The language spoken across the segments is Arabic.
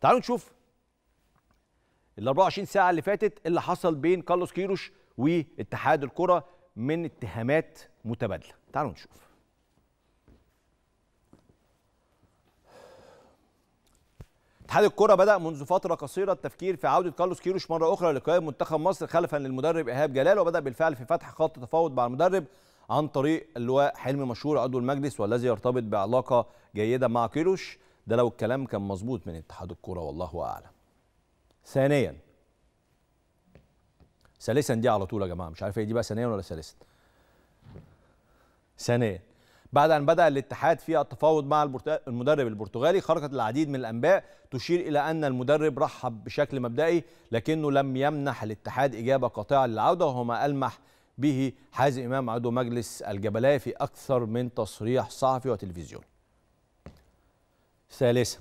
تعالوا نشوف ال 24 ساعة اللي فاتت اللي حصل بين كارلوس كيروش واتحاد الكرة من اتهامات متبادلة تعالوا نشوف اتحاد الكرة بدأ منذ فترة قصيرة التفكير في عودة كارلوس كيروش مرة أخرى لقيادة منتخب مصر خلفا للمدرب إيهاب جلال وبدأ بالفعل في فتح خط تفاوض مع المدرب عن طريق اللواء حلمي مشهور عضو المجلس والذي يرتبط بعلاقة جيدة مع كيروش ده لو الكلام كان مظبوط من اتحاد الكوره والله اعلم ثانيا ثالثا دي على طول يا جماعه مش عارف هي دي بقى ثانيا ولا ثالثا ثانيا بعد أن بدأ الاتحاد في التفاوض مع المدرب البرتغالي خرجت العديد من الأنباء تشير إلى أن المدرب رحب بشكل مبدئي لكنه لم يمنح الاتحاد إجابة قاطعة للعودة وهو ما ألمح به حازم إمام عضو مجلس الجبلاء في أكثر من تصريح صحفي وتلفزيوني ثالثا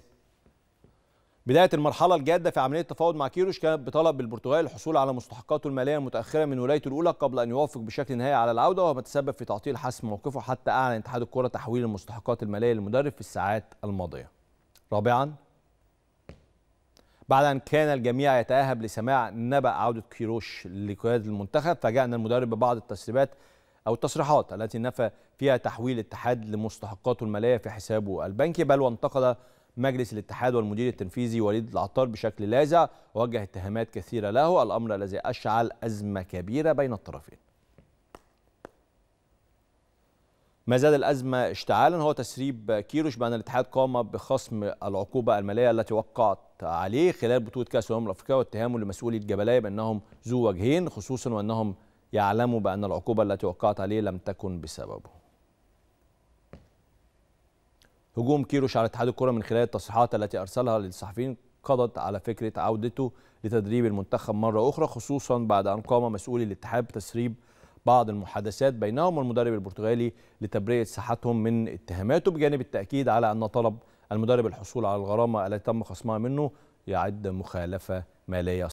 بداية المرحلة الجادة في عملية التفاوض مع كيروش كانت بطلب البرتغال الحصول على مستحقاته المالية المتأخرة من ولايته الأولى قبل أن يوافق بشكل نهائي على العودة وما تسبب في تعطيل حسم موقفه حتى أعلن اتحاد الكرة تحويل المستحقات المالية للمدرب في الساعات الماضية. رابعا بعد أن كان الجميع يتأهب لسماع نبأ عودة كيروش لقيادة المنتخب فاجأنا المدرب ببعض التسريبات أو التصريحات التي نفى فيها تحويل الاتحاد لمستحقاته المالية في حسابه البنكي بل وانتقد مجلس الاتحاد والمدير التنفيذي وليد العطار بشكل لاذع ووجه اتهامات كثيرة له الأمر الذي أشعل أزمة كبيرة بين الطرفين ما زاد الأزمة اشتعالا هو تسريب كيروش بأن الاتحاد قام بخصم العقوبة المالية التي وقعت عليه خلال بطولة كأس الأمم الأفريقية واتهامه لمسؤولية جبلاية بأنهم ذو وجهين خصوصا وأنهم يعلم بأن العقوبة التي وقعت عليه لم تكن بسببه هجوم كيروش على اتحاد الكرة من خلال التصريحات التي أرسلها للصحفيين قضت على فكرة عودته لتدريب المنتخب مرة أخرى خصوصا بعد أن قام مسؤولي الاتحاد بتسريب بعض المحادثات بينهم والمدرب البرتغالي لتبرئة ساحتهم من اتهاماته بجانب التأكيد على أن طلب المدرب الحصول على الغرامة التي تم خصمها منه يعد مخالفة مالية